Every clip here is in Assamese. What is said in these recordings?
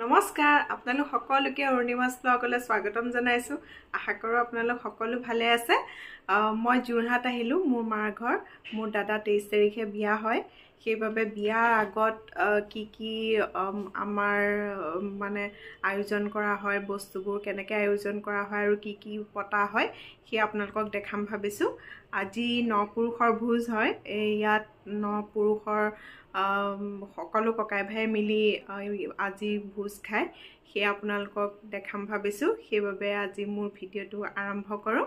নমস্কাৰ আপোনালোক সকলোকে অৰুণিমাছ ব্লগলৈ স্বাগতম জনাইছোঁ আশা কৰোঁ আপোনালোক সকলো ভালে আছে মই যোৰহাট আহিলোঁ মোৰ মাৰ ঘৰ মোৰ দাদা তেইছ তাৰিখে বিয়া হয় সেইবাবে বিয়াৰ আগত কি কি আমাৰ মানে আয়োজন কৰা হয় বস্তুবোৰ কেনেকৈ আয়োজন কৰা হয় আৰু কি কি পতা হয় সেই আপোনালোকক দেখাম ভাবিছোঁ আজি ন পুৰুষৰ ভোজ হয় ইয়াত ন পুৰুষৰ সকলো ককাই ভাই মিলি আজি ভোজ খায় সেয়া আপোনালোকক দেখাম ভাবিছোঁ সেইবাবে আজি মোৰ ভিডিঅ'টো আৰম্ভ কৰোঁ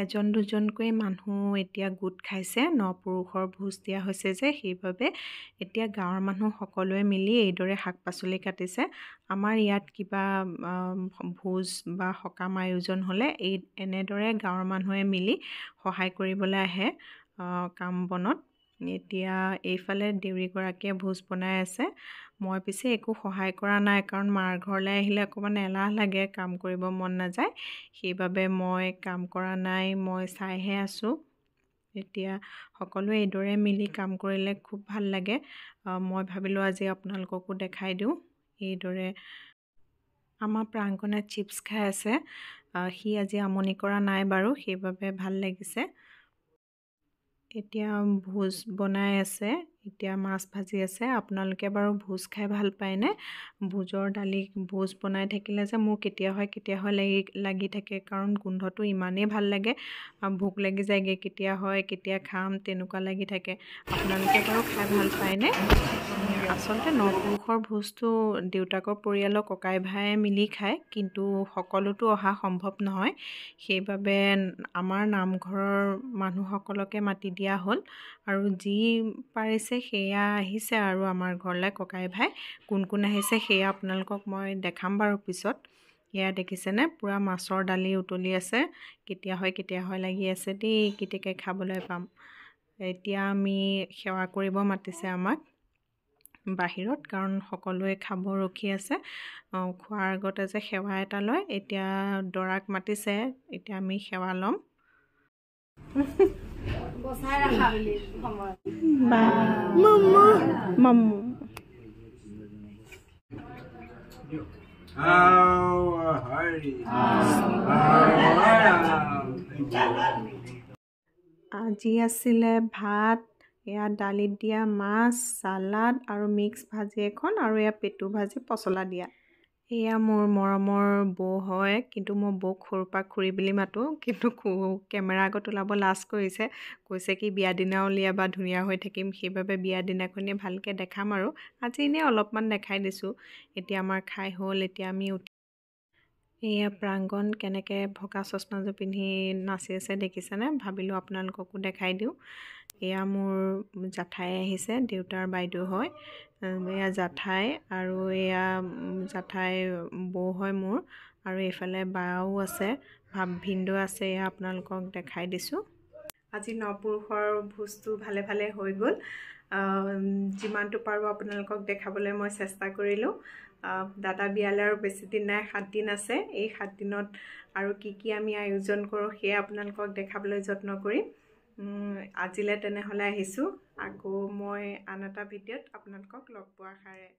এজন দুজনকৈ মানুহ এতিয়া গোট খাইছে ন পুৰুষৰ ভোজ দিয়া হৈছে যে সেইবাবে এতিয়া গাঁৱৰ মানুহ সকলোৱে মিলি এইদৰে শাক পাচলি কাটিছে আমাৰ ইয়াত কিবা ভোজ বা সকাম আয়োজন হ'লে এই এনেদৰে গাঁৱৰ মানুহে মিলি সহায় কৰিবলৈ আহে কাম বনত এতিয়া এইফালে দেউৰীগৰাকীয়ে ভোজ বনাই আছে মই পিছে একো সহায় কৰা নাই কাৰণ মাৰ ঘৰলৈ আহিলে অকণমান এলাহ লাগে কাম কৰিব মন নাযায় সেইবাবে মই কাম কৰা নাই মই চাইহে আছোঁ এতিয়া সকলোৱে এইদৰে মিলি কাম কৰিলে খুব ভাল লাগে মই ভাবিলোঁ আজি আপোনালোককো দেখাই দিওঁ এইদৰে আমাৰ প্ৰাংগণে চিপছ খাই আছে সি আজি আমনি কৰা নাই বাৰু সেইবাবে ভাল লাগিছে এতিয়া ভোজ বনাই আছে এতিয়া মাছ ভাজি আছে আপোনালোকে বাৰু ভোজ খাই ভাল পায়নে ভোজৰ দালি ভোজ বনাই থাকিলে যে মোৰ কেতিয়া হয় কেতিয়া হয় লাগি লাগি থাকে কাৰণ গোন্ধটো ইমানেই ভাল লাগে ভোক লাগি যায়গৈ কেতিয়া হয় কেতিয়া খাম তেনেকুৱা লাগি থাকে আপোনালোকে বাৰু খাই ভাল পায়নে আচলতে নপুৰুষৰ ভোজটো দেউতাকৰ পৰিয়ালৰ ককাই ভাই মিলি খায় কিন্তু সকলোতো অহা সম্ভৱ নহয় সেইবাবে আমাৰ নামঘৰৰ মানুহসকলকে মাতি দিয়া হ'ল আৰু যি পাৰিছে আহিছে সেয়া আহিছে আৰু আমাৰ ঘৰলৈ ককাই ভাই কোন কোন আহিছে সেয়া আপোনালোকক মই দেখাম বাৰু পিছত এয়া দেখিছেনে পূৰা মাছৰ দালি উতলি আছে কেতিয়া হয় কেতিয়া হয় লাগি আছে দেই কেতিয়াকৈ খাবলৈ পাম এতিয়া আমি সেৱা কৰিব মাতিছে আমাক বাহিৰত কাৰণ সকলোৱে খাব ৰখি আছে খোৱাৰ আগতে যে সেৱা এটা লয় এতিয়া দৰাক মাতিছে এতিয়া আমি সেৱা ল'ম আজি আছিলে ভাত এয়া দালিত দিয়া মাছ চালাড আৰু মিক্স ভাজি এখন আৰু এয়া পেটু ভাজি পচলা দিয়া এয়া মোৰ মৰমৰ বৌ হয় কিন্তু মই বৌক সৰুৰ পৰা খুৰী বুলি মাতোঁ কিন্তু কেমেৰা আগত ওলাব লাজ কৰিছে কৈছে কি বিয়া দিনা উলিয়া বা ধুনীয়া হৈ থাকিম সেইবাবে বিয়া দিনাখনেই ভালকৈ দেখাম আৰু আজি এনেই অলপমান দেখাই দিছোঁ এতিয়া আমাৰ খাই হ'ল এতিয়া আমি উঠি এয়া প্ৰাংগণ কেনেকৈ ভকা চচমাযোৰ পিন্ধি নাচি আছে দেখিছেনে ভাবিলোঁ আপোনালোককো দেখাই দিওঁ এয়া মোৰ জাঠাই আহিছে দেউতাৰ বাইদেউ হয় এয়া জাঠাই আৰু এয়া জাঠাই বৌ হয় মোৰ আৰু এইফালে বাও আছে ভাব ভিনদেউ আছে এয়া আপোনালোকক দেখাই দিছোঁ আজি নপুৰুষৰ ভোজটো ভালে ভালে হৈ গ'ল যিমানটো পাৰোঁ আপোনালোকক দেখাবলৈ মই চেষ্টা কৰিলোঁ দাদা বিয়ালৈ আৰু বেছিদিন নাই সাতদিন আছে এই সাতদিনত আৰু কি কি আমি আয়োজন কৰোঁ সেয়া আপোনালোকক দেখাবলৈ যত্ন কৰিম আজিলৈ তেনেহ'লে আহিছোঁ আকৌ মই আন এটা ভিডিঅ'ত আপোনালোকক লগ পোৱাৰ আশাৰে